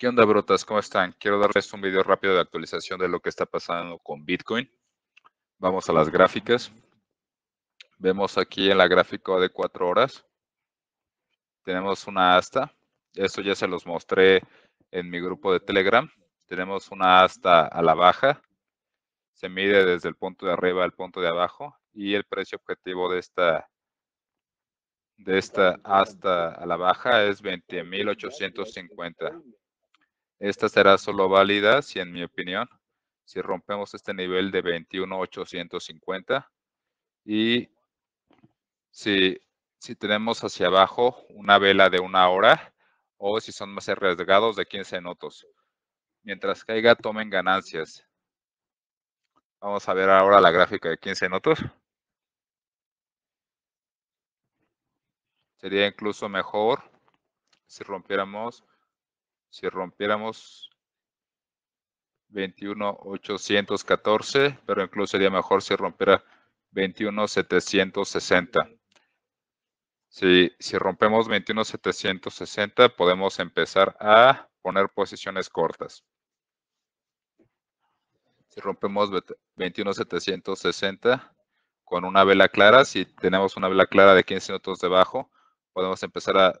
¿Qué onda, brotas? ¿Cómo están? Quiero darles un video rápido de actualización de lo que está pasando con Bitcoin. Vamos a las gráficas. Vemos aquí en la gráfica de cuatro horas. Tenemos una hasta. Esto ya se los mostré en mi grupo de Telegram. Tenemos una hasta a la baja. Se mide desde el punto de arriba al punto de abajo. Y el precio objetivo de esta de esta hasta a la baja es 20.850. Esta será solo válida si, en mi opinión, si rompemos este nivel de 21,850 y si, si tenemos hacia abajo una vela de una hora o si son más arriesgados de 15 notos. Mientras caiga, tomen ganancias. Vamos a ver ahora la gráfica de 15 notos. Sería incluso mejor si rompiéramos si rompiéramos 21,814, pero incluso sería mejor si rompiera 21,760. Si, si rompemos 21,760, podemos empezar a poner posiciones cortas. Si rompemos 21,760 con una vela clara, si tenemos una vela clara de 15 minutos debajo, podemos empezar a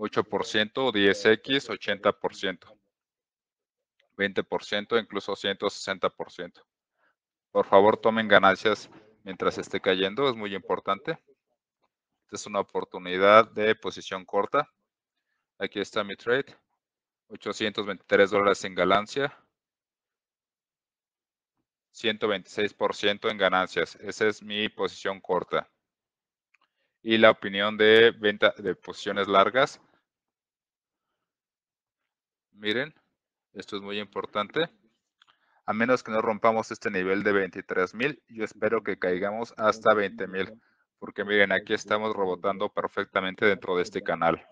8%, 10x, 80%, 20%, incluso 160%. Por favor, tomen ganancias mientras esté cayendo, es muy importante. Esta es una oportunidad de posición corta. Aquí está mi trade, 823 dólares en ganancia, 126% en ganancias. Esa es mi posición corta. Y la opinión de venta de posiciones largas, Miren, esto es muy importante. A menos que no rompamos este nivel de 23,000, yo espero que caigamos hasta 20,000. Porque miren, aquí estamos rebotando perfectamente dentro de este canal.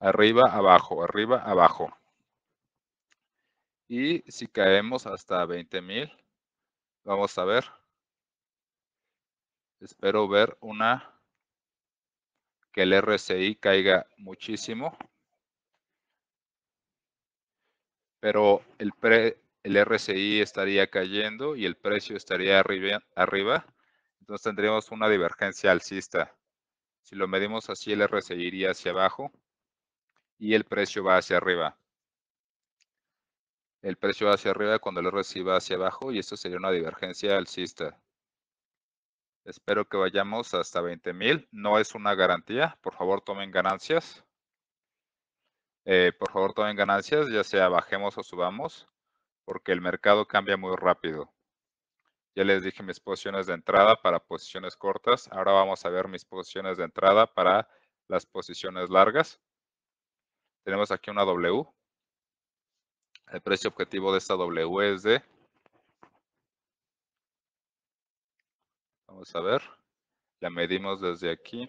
Arriba, abajo, arriba, abajo. Y si caemos hasta 20,000, vamos a ver. Espero ver una que el RSI caiga muchísimo. pero el, el RSI estaría cayendo y el precio estaría arriba, arriba, entonces tendríamos una divergencia alcista. Si lo medimos así, el RSI iría hacia abajo y el precio va hacia arriba. El precio va hacia arriba cuando el RSI va hacia abajo y esto sería una divergencia alcista. Espero que vayamos hasta 20,000. No es una garantía. Por favor, tomen ganancias. Eh, por favor tomen ganancias, ya sea bajemos o subamos, porque el mercado cambia muy rápido. Ya les dije mis posiciones de entrada para posiciones cortas. Ahora vamos a ver mis posiciones de entrada para las posiciones largas. Tenemos aquí una W. El precio objetivo de esta W es de... Vamos a ver. La medimos desde aquí.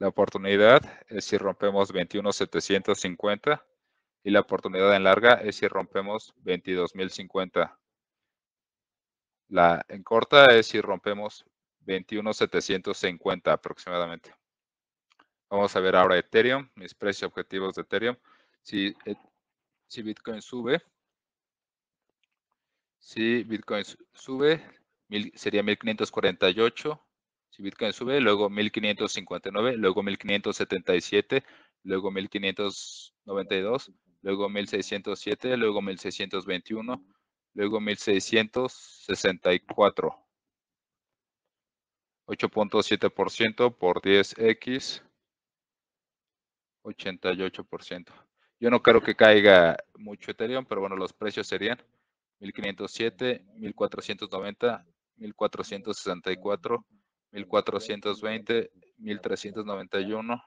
La oportunidad es si rompemos 21,750 y la oportunidad en larga es si rompemos 22,050. La en corta es si rompemos 21,750 aproximadamente. Vamos a ver ahora Ethereum, mis precios objetivos de Ethereum. Si, eh, si Bitcoin sube, si Bitcoin sube, sería 1548 Bitcoin sube, luego 1559, luego 1577, luego 1592, luego 1607, luego 1621, luego 1664. 8.7% por 10x, 88%. Yo no creo que caiga mucho Ethereum, pero bueno, los precios serían 1507, 1490, 1464, 1420, 1391,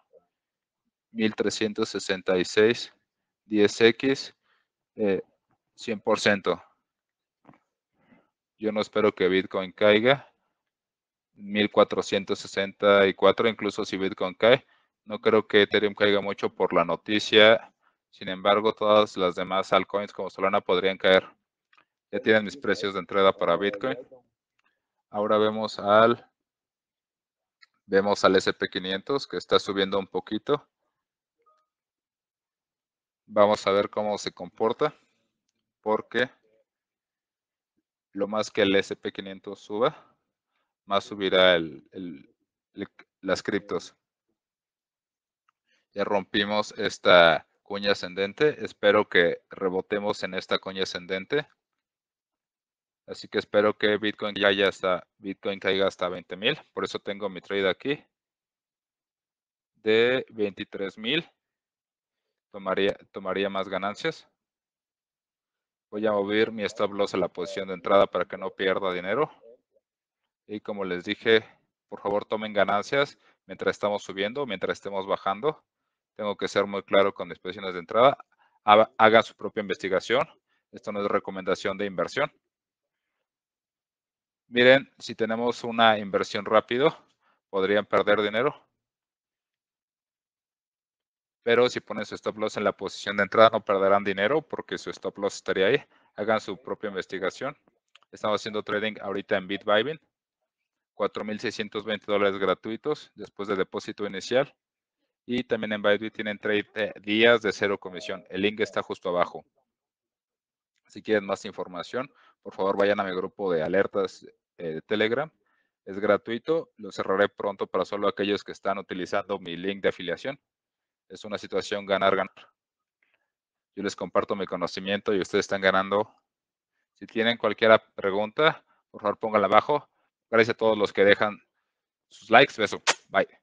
1366, 10x, 100%. Yo no espero que Bitcoin caiga. 1464, incluso si Bitcoin cae. No creo que Ethereum caiga mucho por la noticia. Sin embargo, todas las demás altcoins como Solana podrían caer. Ya tienen mis precios de entrada para Bitcoin. Ahora vemos al Vemos al SP500 que está subiendo un poquito. Vamos a ver cómo se comporta, porque lo más que el SP500 suba, más subirá el, las criptos. Ya rompimos esta cuña ascendente. Espero que rebotemos en esta cuña ascendente. Así que espero que Bitcoin ya, ya está Bitcoin caiga hasta 20 mil. Por eso tengo mi trade aquí de 23 mil. Tomaría, tomaría más ganancias. Voy a mover mi stop loss a la posición de entrada para que no pierda dinero. Y como les dije, por favor tomen ganancias mientras estamos subiendo, mientras estemos bajando. Tengo que ser muy claro con mis posiciones de entrada. Hagan su propia investigación. Esto no es recomendación de inversión. Miren, si tenemos una inversión rápido, podrían perder dinero. Pero si ponen su stop loss en la posición de entrada, no perderán dinero porque su stop loss estaría ahí. Hagan su propia investigación. Estamos haciendo trading ahorita en Bitbybin. 4.620 dólares gratuitos después del depósito inicial. Y también en Bybit tienen 30 días de cero comisión. El link está justo abajo. Si quieren más información, por favor vayan a mi grupo de alertas de eh, Telegram. Es gratuito, lo cerraré pronto para solo aquellos que están utilizando mi link de afiliación. Es una situación ganar-ganar. Yo les comparto mi conocimiento y ustedes están ganando. Si tienen cualquier pregunta, por favor pónganla abajo. Gracias a todos los que dejan sus likes. Beso. Bye.